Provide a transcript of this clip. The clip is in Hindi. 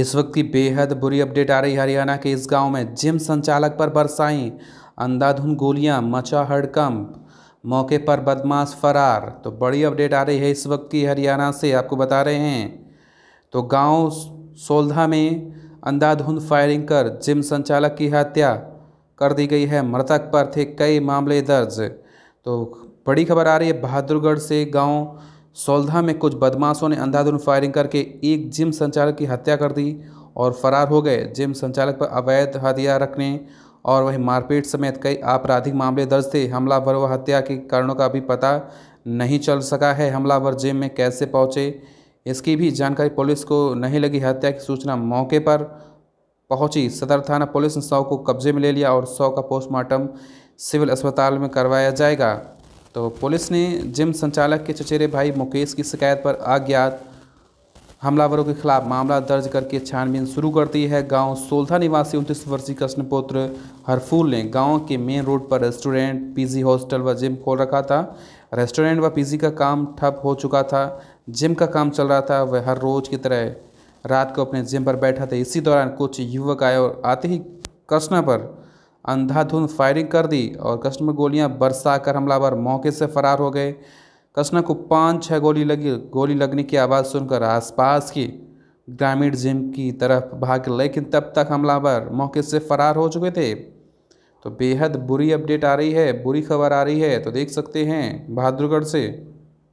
इस वक्त की बेहद बुरी अपडेट आ रही हरियाणा के इस गांव में जिम संचालक पर बरसाई अंधाधुन गोलियां मचा हड़कंप मौके पर बदमाश फरार तो बड़ी अपडेट आ रही है इस वक्त की हरियाणा से आपको बता रहे हैं तो गांव सोलधा में अंधाधुन फायरिंग कर जिम संचालक की हत्या कर दी गई है मृतक पर थे कई मामले दर्ज तो बड़ी खबर आ रही है बहादुरगढ़ से गाँव सोलधा में कुछ बदमाशों ने अंधाधुंध फायरिंग करके एक जिम संचालक की हत्या कर दी और फरार हो गए जिम संचालक पर अवैध हथियार रखने और वहीं मारपीट समेत कई आपराधिक मामले दर्ज थे हमलावर व हत्या के कारणों का भी पता नहीं चल सका है हमलावर जिम में कैसे पहुंचे इसकी भी जानकारी पुलिस को नहीं लगी हत्या की सूचना मौके पर पहुंची सदर थाना पुलिस ने शव को कब्जे में ले लिया और शव का पोस्टमार्टम सिविल अस्पताल में करवाया जाएगा तो पुलिस ने जिम संचालक के चचेरे भाई मुकेश की शिकायत पर अज्ञात हमलावरों के खिलाफ मामला दर्ज करके छानबीन शुरू कर दी है गांव सोलधा निवासी उनतीस वर्षीय कृष्णपुत्र हरफूल ने गांव के मेन रोड पर रेस्टोरेंट पीजी हॉस्टल व जिम खोल रखा था रेस्टोरेंट व पीजी का काम ठप हो चुका था जिम का काम चल रहा था वह हर रोज की तरह रात को अपने जिम पर बैठा था इसी दौरान कुछ युवक आए और आते ही कृष्णा पर अंधाधुंध फायरिंग कर दी और कृष्ण में गोलियाँ बरसा कर हमलावर मौके से फरार हो गए कृष्ण को पाँच छः गोली लगी गोली लगने की आवाज़ सुनकर आसपास की ग्रामीण जिम की तरफ भाग लेकिन तब तक हमलावर मौके से फरार हो चुके थे तो बेहद बुरी अपडेट आ रही है बुरी खबर आ रही है तो देख सकते हैं बहादुरगढ़ से